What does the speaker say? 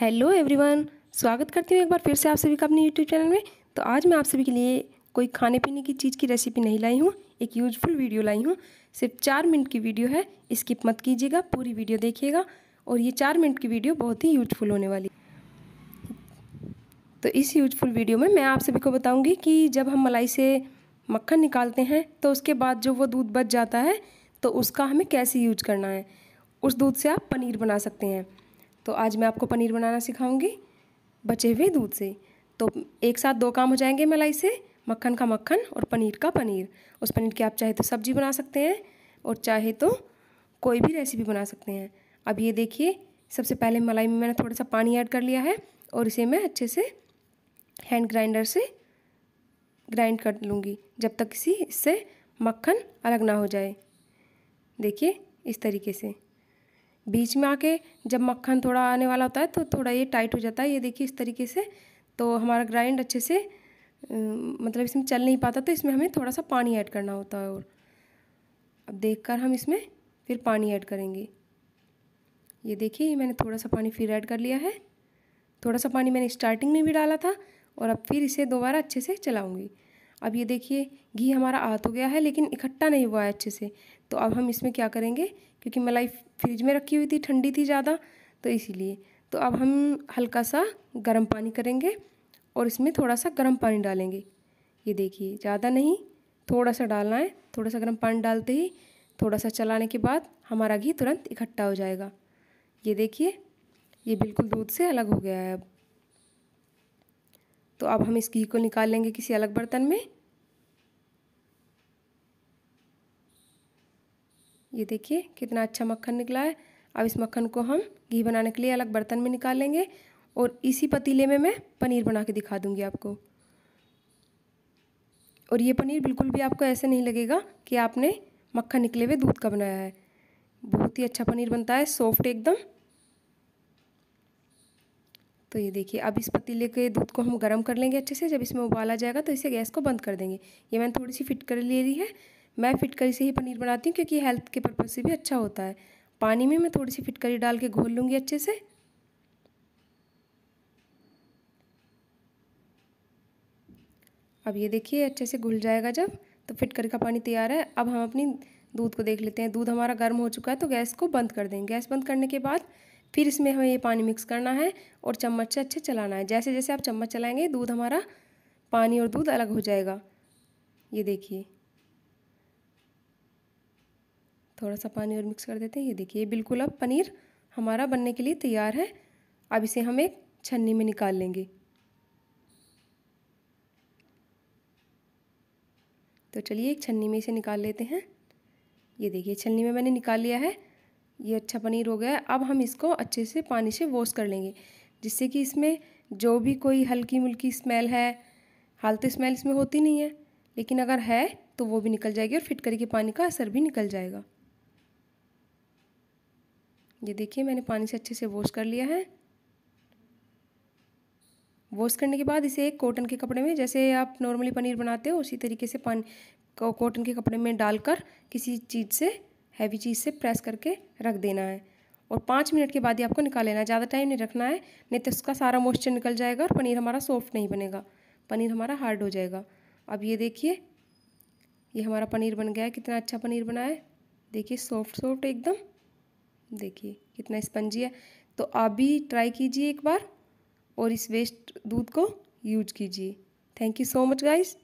hello everyone स्वागत करती हूँ एक बार फिर से आप सभी का अपने यूट्यूब चैनल में तो आज मैं आप सभी के लिए कोई खाने पीने की चीज़ की रेसिपी नहीं लाई हूँ एक यूजफुल वीडियो लाई हूँ सिर्फ चार मिनट की वीडियो है स्किप मत कीजिएगा पूरी वीडियो देखिएगा और ये चार मिनट की वीडियो बहुत ही यूजफुल होने वाली तो इस यूजफुल वीडियो में मैं आप सभी को बताऊँगी कि जब हम मलाई से मक्खन निकालते हैं तो उसके बाद जो वो दूध बच जाता है तो उसका हमें कैसे यूज करना है उस दूध से आप पनीर बना सकते हैं तो आज मैं आपको पनीर बनाना सिखाऊंगी बचे हुए दूध से तो एक साथ दो काम हो जाएंगे मलाई से मक्खन का मक्खन और पनीर का पनीर उस पनीर की आप चाहे तो सब्जी बना सकते हैं और चाहे तो कोई भी रेसिपी बना सकते हैं अब ये देखिए सबसे पहले मलाई में मैंने थोड़ा सा पानी ऐड कर लिया है और इसे मैं अच्छे से हैंड ग्राइंडर से ग्राइंड कर लूँगी जब तक किसी इससे मक्खन अलग ना हो जाए देखिए इस तरीके से बीच में आके जब मक्खन थोड़ा आने वाला होता है तो थोड़ा ये टाइट हो जाता है ये देखिए इस तरीके से तो हमारा ग्राइंड अच्छे से मतलब इसमें चल नहीं पाता तो इसमें हमें थोड़ा सा पानी ऐड करना होता है और अब देख हम इसमें फिर पानी ऐड करेंगे ये देखिए मैंने थोड़ा सा पानी फिर ऐड कर लिया है थोड़ा सा पानी मैंने स्टार्टिंग में भी डाला था और अब फिर इसे दोबारा अच्छे से चलाऊंगी अब ये देखिए घी हमारा आ हो गया है लेकिन इकट्ठा नहीं हुआ है अच्छे से तो अब हम इसमें क्या करेंगे क्योंकि मलाई फ्रिज में रखी हुई थी ठंडी थी ज़्यादा तो इसीलिए तो अब हम हल्का सा गर्म पानी करेंगे और इसमें थोड़ा सा गर्म पानी डालेंगे ये देखिए ज़्यादा नहीं थोड़ा सा डालना है थोड़ा सा गर्म पानी डालते ही थोड़ा सा चलाने के बाद हमारा घी तुरंत इकट्ठा हो जाएगा ये देखिए ये बिल्कुल दूध से अलग हो गया है अब तो अब हम इस घी को निकाल लेंगे किसी अलग बर्तन में ये देखिए कितना अच्छा मक्खन निकला है अब इस मक्खन को हम घी बनाने के लिए अलग बर्तन में निकालेंगे और इसी पतीले में मैं पनीर बना के दिखा दूँगी आपको और ये पनीर बिल्कुल भी आपको ऐसे नहीं लगेगा कि आपने मक्खन निकले हुए दूध का बनाया है बहुत ही अच्छा पनीर बनता है सॉफ्ट एकदम तो ये देखिए अब इस पतीले के दूध को हम गर्म कर लेंगे अच्छे से जब इसमें उबाला जाएगा तो इसे गैस को बंद कर देंगे ये मैंने थोड़ी सी फिट कर ले रही है मैं फिटकरी से ही पनीर बनाती हूँ क्योंकि हेल्थ के पर्पज़ से भी अच्छा होता है पानी में मैं थोड़ी सी फिटकरी डाल के घोल लूँगी अच्छे से अब ये देखिए अच्छे से घुल जाएगा जब तो फिटकरी का पानी तैयार है अब हम अपनी दूध को देख लेते हैं दूध हमारा गर्म हो चुका है तो गैस को बंद कर देंगे गैस बंद करने के बाद फिर इसमें हमें ये पानी मिक्स करना है और चम्मच से अच्छे चलाना है जैसे जैसे आप चम्मच चलाएंगे दूध हमारा पानी और दूध अलग हो जाएगा ये देखिए थोड़ा सा पानी और मिक्स कर देते हैं ये देखिए बिल्कुल अब पनीर हमारा बनने के लिए तैयार है अब इसे हम एक छन्नी में निकाल लेंगे तो चलिए एक छन्नी में इसे निकाल लेते हैं ये देखिए छन्नी में मैंने निकाल लिया है ये अच्छा पनीर हो गया है अब हम इसको अच्छे से पानी से वॉश कर लेंगे जिससे कि इसमें जो भी कोई हल्की मुल्की स्मेल है हाल तो स्मेल इसमें होती नहीं है लेकिन अगर है तो वो भी निकल जाएगी और फिट करके पानी का असर भी निकल जाएगा ये देखिए मैंने पानी से अच्छे से वॉश कर लिया है वॉश करने के बाद इसे एक कॉटन के कपड़े में जैसे आप नॉर्मली पनीर बनाते हो उसी तरीके से पानी कॉटन के कपड़े में डालकर किसी चीज़ से हैवी चीज़ से प्रेस करके रख देना है और पाँच मिनट के बाद ही आपको निकाल लेना है ज़्यादा टाइम नहीं रखना है नहीं तो उसका सारा मॉइस्चर निकल जाएगा और पनीर हमारा सॉफ्ट नहीं बनेगा पनीर हमारा हार्ड हो जाएगा अब ये देखिए ये हमारा पनीर बन गया है कितना अच्छा पनीर बना है देखिए सॉफ्ट सॉफ्ट एकदम देखिए कितना स्पंजी है तो आप भी ट्राई कीजिए एक बार और इस वेस्ट दूध को यूज कीजिए thank you so much guys